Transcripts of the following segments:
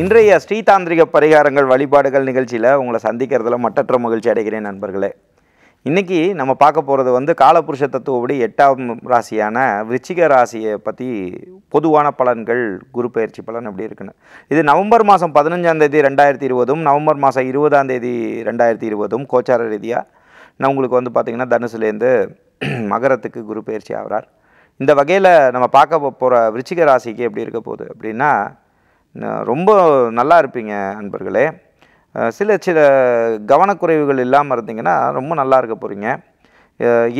இன்றைய ஸ்ரீதாந்திரிக பரிகாரங்கள் வழிபாடுகள் நிகழ்ச்சியில் உங்களை சந்திக்கிறதுல மட்டற்ற மகிழ்ச்சி அடைகிறேன் நண்பர்களே இன்றைக்கி நம்ம பார்க்க போகிறது வந்து காலபுருஷ தத்துவப்படி எட்டாம் ராசியான விருச்சிக ராசியை பற்றி பொதுவான பலன்கள் குரு பயிற்சி பலன் அப்படி இருக்குன்னு இது நவம்பர் மாதம் பதினஞ்சாம் தேதி ரெண்டாயிரத்தி இருபதும் நவம்பர் மாதம் இருபதாம் தேதி ரெண்டாயிரத்தி இருபதும் கோச்சார ரீதியாக நான் உங்களுக்கு வந்து பார்த்திங்கன்னா தனுசுலேருந்து மகரத்துக்கு குரு பயிற்சி ஆகிறார் இந்த வகையில் நம்ம பார்க்க போகிற விருச்சிக ராசிக்கு எப்படி இருக்க போகுது அப்படின்னா ரொம்ப நல்லா இருப்பீங்க அன்பர்களே சில சில கவனக்குறைவுகள் இல்லாமல் இருந்தீங்கன்னா ரொம்ப நல்லா இருக்க போகிறீங்க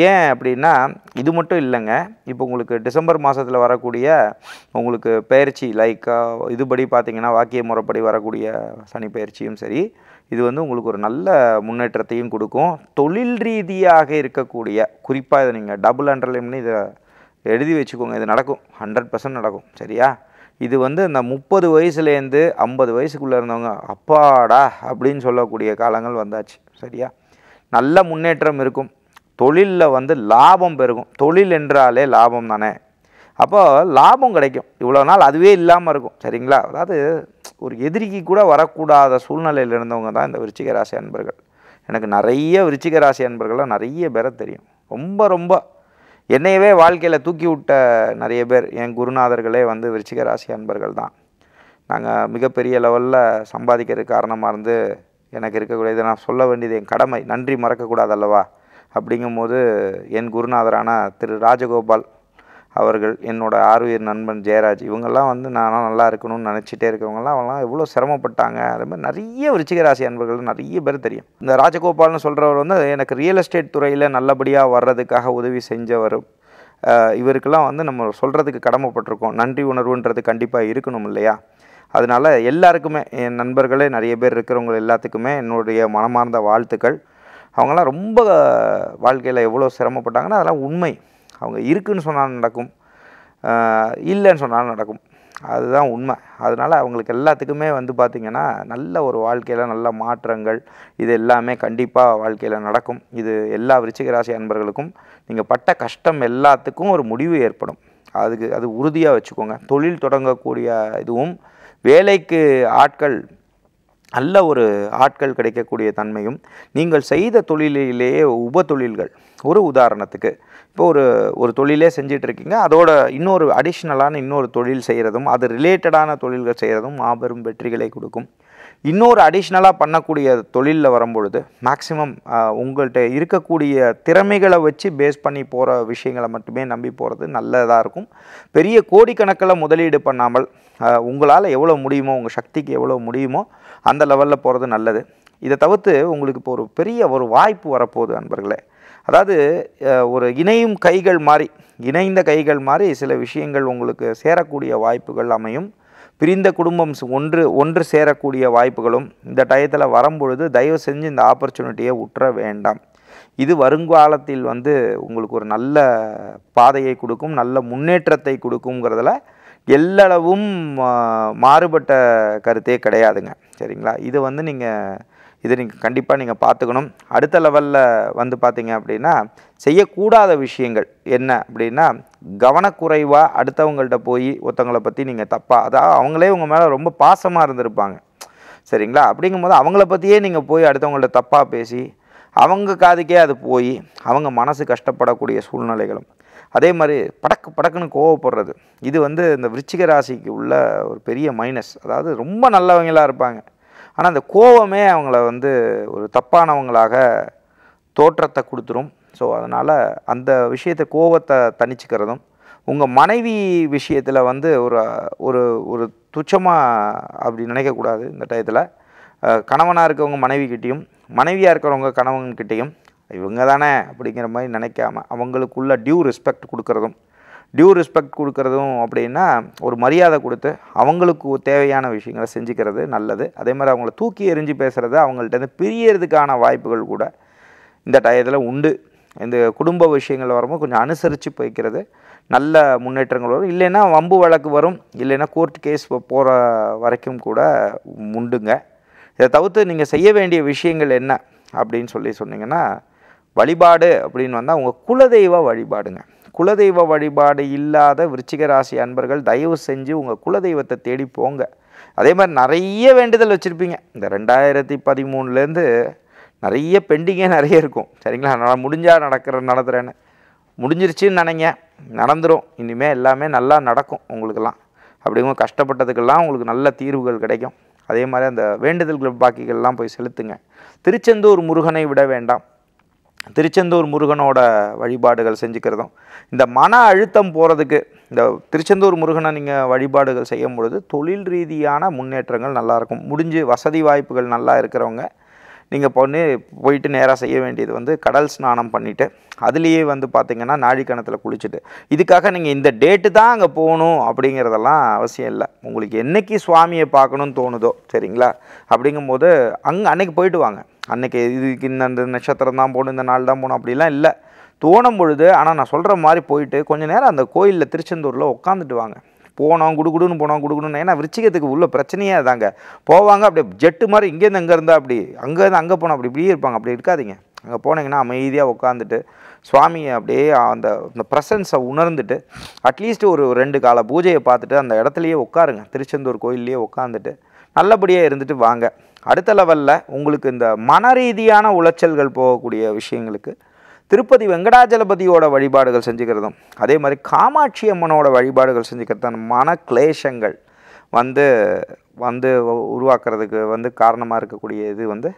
ஏன் அப்படின்னா இது மட்டும் இல்லைங்க இப்போ உங்களுக்கு டிசம்பர் மாதத்தில் வரக்கூடிய உங்களுக்கு பயிற்சி லைக்காக இதுபடி பார்த்திங்கன்னா வாக்கிய முறைப்படி வரக்கூடிய சனி பயிற்சியும் சரி இது வந்து உங்களுக்கு ஒரு நல்ல முன்னேற்றத்தையும் கொடுக்கும் தொழில் ரீதியாக இருக்கக்கூடிய குறிப்பாக இதை நீங்கள் டபுள் அண்டர்லைம்னு இதை எழுதி வச்சுக்கோங்க இது நடக்கும் ஹண்ட்ரட் பர்சன்ட் நடக்கும் சரியா இது வந்து இந்த முப்பது வயசுலேருந்து ஐம்பது வயசுக்குள்ளே இருந்தவங்க அப்பாடா அப்படின்னு சொல்லக்கூடிய காலங்கள் வந்தாச்சு சரியா நல்ல முன்னேற்றம் இருக்கும் தொழிலில் வந்து லாபம் பெருகும் தொழில் என்றாலே லாபம் தானே அப்போது லாபம் கிடைக்கும் இவ்வளோ நாள் அதுவே இல்லாமல் இருக்கும் சரிங்களா அதாவது ஒரு எதிரிக்கு கூட வரக்கூடாத சூழ்நிலையில் இருந்தவங்க தான் இந்த விருச்சிக ராசி அன்பர்கள் எனக்கு நிறைய விருச்சிக ராசி அன்பர்களாக நிறைய பேரை தெரியும் ரொம்ப ரொம்ப என்னையவே வாழ்க்கையில் தூக்கி விட்ட நிறைய பேர் என் குருநாதர்களே வந்து விருச்சிக ராசி அன்பர்கள் தான் நாங்கள் மிகப்பெரிய லெவலில் சம்பாதிக்கிறதுக்கு காரணமாக இருந்து எனக்கு இருக்கக்கூடிய இதை நான் சொல்ல வேண்டியது என் கடமை நன்றி மறக்கக்கூடாது அல்லவா அப்படிங்கும்போது என் குருநாதரான திரு ராஜகோபால் அவர்கள் என்னோடய ஆர்வியர் நண்பன் ஜெயராஜ் இவங்கெல்லாம் வந்து நானும் நல்லா இருக்கணும்னு நினச்சிட்டே இருக்கவங்கலாம் அவங்களாம் எவ்வளோ சிரமப்பட்டாங்க அது மாதிரி நிறைய ராசி அன்பர்கள் நிறைய பேர் தெரியும் இந்த ராஜகோபால்னு சொல்கிறவர் வந்து எனக்கு ரியல் எஸ்டேட் துறையில் நல்லபடியாக வர்றதுக்காக உதவி செஞ்சவர் இவருக்கெல்லாம் வந்து நம்ம சொல்கிறதுக்கு கடமைப்பட்டிருக்கோம் நன்றி உணர்வுன்றது கண்டிப்பாக இருக்கணும் இல்லையா அதனால் எல்லாருக்குமே என் நண்பர்களே நிறைய பேர் இருக்கிறவங்க எல்லாத்துக்குமே என்னுடைய மனமார்ந்த வாழ்த்துக்கள் அவங்களாம் ரொம்ப வாழ்க்கையில் எவ்வளோ சிரமப்பட்டாங்கன்னா அதெல்லாம் உண்மை அவங்க இருக்குன்னு சொன்னால் நடக்கும் இல்லைன்னு சொன்னால் நடக்கும் அதுதான் உண்மை அதனால் அவங்களுக்கு எல்லாத்துக்குமே வந்து பார்த்திங்கன்னா நல்ல ஒரு வாழ்க்கையில் நல்ல மாற்றங்கள் இது எல்லாமே கண்டிப்பாக வாழ்க்கையில் நடக்கும் இது எல்லா விருச்சிகராசி அன்பர்களுக்கும் நீங்கள் பட்ட கஷ்டம் எல்லாத்துக்கும் ஒரு முடிவு ஏற்படும் அதுக்கு அது உறுதியாக வச்சுக்கோங்க தொழில் தொடங்கக்கூடிய இதுவும் வேலைக்கு ஆட்கள் நல்ல ஒரு ஆட்கள் கிடைக்கக்கூடிய தன்மையும் நீங்கள் செய்த தொழிலிலேயே உப தொழில்கள் ஒரு உதாரணத்துக்கு இப்போ ஒரு ஒரு தொழிலே செஞ்சிட்ருக்கீங்க அதோட இன்னொரு அடிஷ்னலான இன்னொரு தொழில் செய்கிறதும் அது ரிலேட்டடான தொழில்கள் செய்கிறதும் மாபெரும் வெற்றிகளை கொடுக்கும் இன்னொரு அடிஷ்னலாக பண்ணக்கூடிய தொழிலில் வரும்பொழுது மேக்சிமம் உங்கள்கிட்ட இருக்கக்கூடிய திறமைகளை வச்சு பேஸ் பண்ணி போகிற விஷயங்களை மட்டுமே நம்பி போகிறது நல்லதாக இருக்கும் பெரிய கோடிக்கணக்கில் முதலீடு பண்ணாமல் உங்களால் எவ்வளோ முடியுமோ உங்கள் சக்திக்கு எவ்வளோ முடியுமோ அந்த லெவலில் போகிறது நல்லது இதை தவிர்த்து உங்களுக்கு இப்போ ஒரு பெரிய ஒரு வாய்ப்பு வரப்போகுது அன்பர்களே அதாவது ஒரு இணையும் கைகள் மாதிரி இணைந்த கைகள் மாதிரி சில விஷயங்கள் உங்களுக்கு சேரக்கூடிய வாய்ப்புகள் அமையும் பிரிந்த குடும்பம் ஒன்று ஒன்று சேரக்கூடிய வாய்ப்புகளும் இந்த டயத்தில் வரும்பொழுது தயவு செஞ்சு இந்த ஆப்பர்ச்சுனிட்டியை உற்ற வேண்டாம் இது வருங்காலத்தில் வந்து உங்களுக்கு ஒரு நல்ல பாதையை கொடுக்கும் நல்ல முன்னேற்றத்தை கொடுக்குங்கிறதுல எல்லளவும் மாறுபட்ட கருத்தே கிடையாதுங்க சரிங்களா இது வந்து நீங்கள் இது நீங்கள் கண்டிப்பாக நீங்கள் பார்த்துக்கணும் அடுத்த லெவலில் வந்து பார்த்தீங்க அப்படின்னா செய்யக்கூடாத விஷயங்கள் என்ன அப்படின்னா கவனக்குறைவாக அடுத்தவங்கள்ட்ட போய் ஒருத்தவங்களை பற்றி நீங்கள் தப்பாக அதாவது அவங்களே உங்கள் மேலே ரொம்ப பாசமாக இருந்திருப்பாங்க சரிங்களா அப்படிங்கும்போது அவங்கள பற்றியே நீங்கள் போய் அடுத்தவங்கள்ட்ட தப்பாக பேசி அவங்க காதுக்கே அது போய் அவங்க மனசு கஷ்டப்படக்கூடிய சூழ்நிலைகளும் அதே மாதிரி படக்கு படக்குன்னு கோவப்படுறது இது வந்து இந்த விருச்சிக ராசிக்கு உள்ள ஒரு பெரிய மைனஸ் அதாவது ரொம்ப நல்லவங்களாக இருப்பாங்க ஆனால் அந்த கோவமே அவங்கள வந்து ஒரு தப்பானவங்களாக தோற்றத்தை கொடுத்துரும் ஸோ அதனால் அந்த விஷயத்தை கோவத்தை தனிச்சுக்கிறதும் உங்கள் மனைவி விஷயத்தில் வந்து ஒரு ஒரு ஒரு துச்சமாக அப்படி நினைக்கக்கூடாது இந்த டயத்தில் கணவனாக இருக்கவங்க மனைவிக்கிட்டேயும் மனைவியாக இருக்கிறவங்க கணவன்கிட்டையும் இவங்க தானே அப்படிங்கிற மாதிரி நினைக்காம அவங்களுக்குள்ள டியூ ரெஸ்பெக்ட் கொடுக்குறதும் டியூ ரெஸ்பெக்ட் கொடுக்குறதும் அப்படின்னா ஒரு மரியாதை கொடுத்து அவங்களுக்கு தேவையான விஷயங்களை செஞ்சுக்கிறது நல்லது அதே மாதிரி அவங்கள தூக்கி எரிஞ்சு பேசுகிறது அவங்கள்ட்டேருந்து பிரியறதுக்கான வாய்ப்புகள் கூட இந்த டயத்தில் உண்டு இந்த குடும்ப விஷயங்கள் வரும்போது கொஞ்சம் அனுசரித்து போய்க்கிறது நல்ல முன்னேற்றங்கள் வரும் இல்லைன்னா வம்பு வழக்கு வரும் இல்லைன்னா கோர்ட் கேஸ் போகிற வரைக்கும் கூட உண்டுங்க இதை தவிர்த்து நீங்கள் செய்ய வேண்டிய விஷயங்கள் என்ன அப்படின்னு சொல்லி சொன்னீங்கன்னா வழிபாடு அப்படின்னு வந்தால் உங்கள் குலதெய்வ வழிபாடுங்க குலதெய்வ வழிபாடு இல்லாத விருச்சிக ராசி அன்பர்கள் தயவு செஞ்சு உங்கள் குலதெய்வத்தை தேடி போங்க அதே மாதிரி நிறைய வேண்டுதல் வச்சுருப்பீங்க இந்த ரெண்டாயிரத்தி பதிமூணுலேருந்து நிறைய பெண்டிங்கே நிறைய இருக்கும் சரிங்களா நான் முடிஞ்சால் நடக்கிற நடத்துகிறேன்னு முடிஞ்சிருச்சுன்னு நினைங்க நடந்துடும் இனிமேல் எல்லாமே நல்லா நடக்கும் உங்களுக்கெல்லாம் அப்படிங்க கஷ்டப்பட்டதுக்கெல்லாம் உங்களுக்கு நல்ல தீர்வுகள் கிடைக்கும் அதே மாதிரி அந்த வேண்டுதல்கள் பாக்கிகள்லாம் போய் செலுத்துங்க திருச்செந்தூர் முருகனை விட வேண்டாம் திருச்செந்தூர் முருகனோட வழிபாடுகள் செஞ்சுக்கிறதும் இந்த மன அழுத்தம் போகிறதுக்கு இந்த திருச்செந்தூர் முருகனை நீங்கள் வழிபாடுகள் செய்யும் பொழுது தொழில் ரீதியான முன்னேற்றங்கள் நல்லாயிருக்கும் முடிஞ்சு வசதி வாய்ப்புகள் நல்லா இருக்கிறவங்க நீங்கள் பொண்ணு போயிட்டு நேராக செய்ய வேண்டியது வந்து கடல் ஸ்நானம் பண்ணிவிட்டு அதுலேயே வந்து பார்த்திங்கன்னா நாழிக்கணத்தில் குளிச்சுட்டு இதுக்காக நீங்கள் இந்த டேட்டு தான் அங்கே போகணும் அப்படிங்கிறதெல்லாம் அவசியம் இல்லை உங்களுக்கு என்றைக்கு சுவாமியை பார்க்கணுன்னு தோணுதோ சரிங்களா அப்படிங்கும்போது அங்கே அன்னைக்கு போயிட்டு வாங்க அன்றைக்கி இதுக்கு இந்த இந்த நட்சத்திரம் தான் போகணும் இந்த நாள் தான் போகணும் அப்படிலாம் இல்லை தோணும் பொழுது ஆனால் நான் சொல்கிற மாதிரி போயிட்டு கொஞ்சம் நேரம் அந்த கோயிலில் திருச்செந்தூரில் உட்காந்துட்டு வாங்க போனோம் குடுகுடுன்னு போனோம் குடுகுடுன்னு ஏன்னா விருச்சிகத்துக்கு உள்ள பிரச்சனையே அதாங்க போவாங்க அப்படியே ஜெட்டு மாதிரி இங்கேருந்து அங்கே இருந்தால் அப்படி அங்கேருந்து அங்கே போனோம் அப்படி இப்படியே இருப்பாங்க அப்படி இருக்காதிங்க அங்கே போனீங்கன்னா அமைதியாக உட்காந்துட்டு சுவாமியை அப்படியே அந்த அந்த ப்ரெசன்ஸை உணர்ந்துட்டு அட்லீஸ்ட் ஒரு ரெண்டு கால பூஜையை பார்த்துட்டு அந்த இடத்துலையே உட்காருங்க திருச்செந்தூர் கோயில்லையே உட்காந்துட்டு நல்லபடியாக இருந்துட்டு வாங்க அடுத்த லெவலில் உங்களுக்கு இந்த மன ரீதியான உளைச்சல்கள் போகக்கூடிய விஷயங்களுக்கு திருப்பதி வெங்கடாஜலபதியோட வழிபாடுகள் செஞ்சுக்கிறதும் அதே மாதிரி காமாட்சி அம்மனோட வழிபாடுகள் செஞ்சுக்கிறது மன கிளேஷங்கள் வந்து வந்து உருவாக்குறதுக்கு வந்து காரணமாக இருக்கக்கூடிய இது வந்து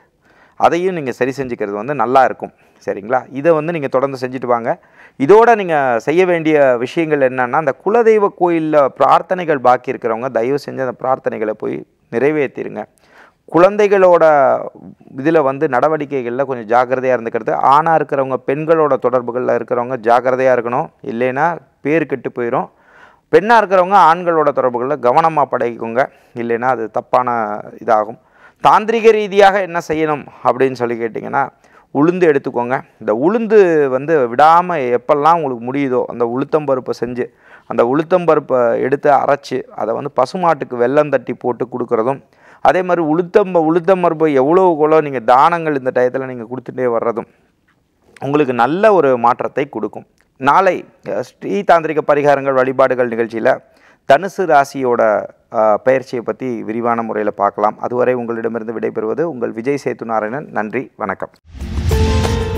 அதையும் நீங்கள் சரி செஞ்சுக்கிறது வந்து நல்லா இருக்கும் சரிங்களா இதை வந்து நீங்கள் தொடர்ந்து செஞ்சுட்டு வாங்க இதோட நீங்கள் செய்ய வேண்டிய விஷயங்கள் என்னென்னா அந்த குலதெய்வ கோயிலில் பிரார்த்தனைகள் பாக்கி இருக்கிறவங்க தயவு செஞ்சு அந்த பிரார்த்தனைகளை போய் நிறைவேற்றிடுங்க குழந்தைகளோட இதில் வந்து நடவடிக்கைகளில் கொஞ்சம் ஜாக்கிரதையாக இருந்துக்கிறது ஆணாக இருக்கிறவங்க பெண்களோட தொடர்புகளில் இருக்கிறவங்க ஜாக்கிரதையாக இருக்கணும் இல்லைன்னா பேர் கெட்டு போயிடும் பெண்ணாக இருக்கிறவங்க ஆண்களோட தொடர்புகளில் கவனமாக படைக்குங்க இல்லைன்னா அது தப்பான இதாகும் தாந்திரிக ரீதியாக என்ன செய்யணும் அப்படின்னு சொல்லி கேட்டிங்கன்னா உளுந்து எடுத்துக்கோங்க இந்த உளுந்து வந்து விடாமல் எப்பெல்லாம் உங்களுக்கு முடியுதோ அந்த உளுத்தம்பருப்பை செஞ்சு அந்த உளுத்தம்பருப்பை எடுத்து அரைச்சி அதை வந்து பசுமாட்டுக்கு வெள்ளம் தட்டி போட்டு கொடுக்குறதும் அதே மாதிரி உளுத்தம் உளுத்தம்பருப்பு எவ்வளோ கூட நீங்கள் தானங்கள் இந்த டயத்தில் நீங்கள் கொடுத்துட்டே வர்றதும் உங்களுக்கு நல்ல ஒரு மாற்றத்தை கொடுக்கும் நாளை ஸ்ரீ தாந்திரிக பரிகாரங்கள் வழிபாடுகள் நிகழ்ச்சியில் தனுசு ராசியோட பயிற்சியை பற்றி விரிவான முறையில் பார்க்கலாம் அதுவரை உங்களிடமிருந்து விடைபெறுவது உங்கள் விஜய் சேத்து நாராயணன் நன்றி வணக்கம்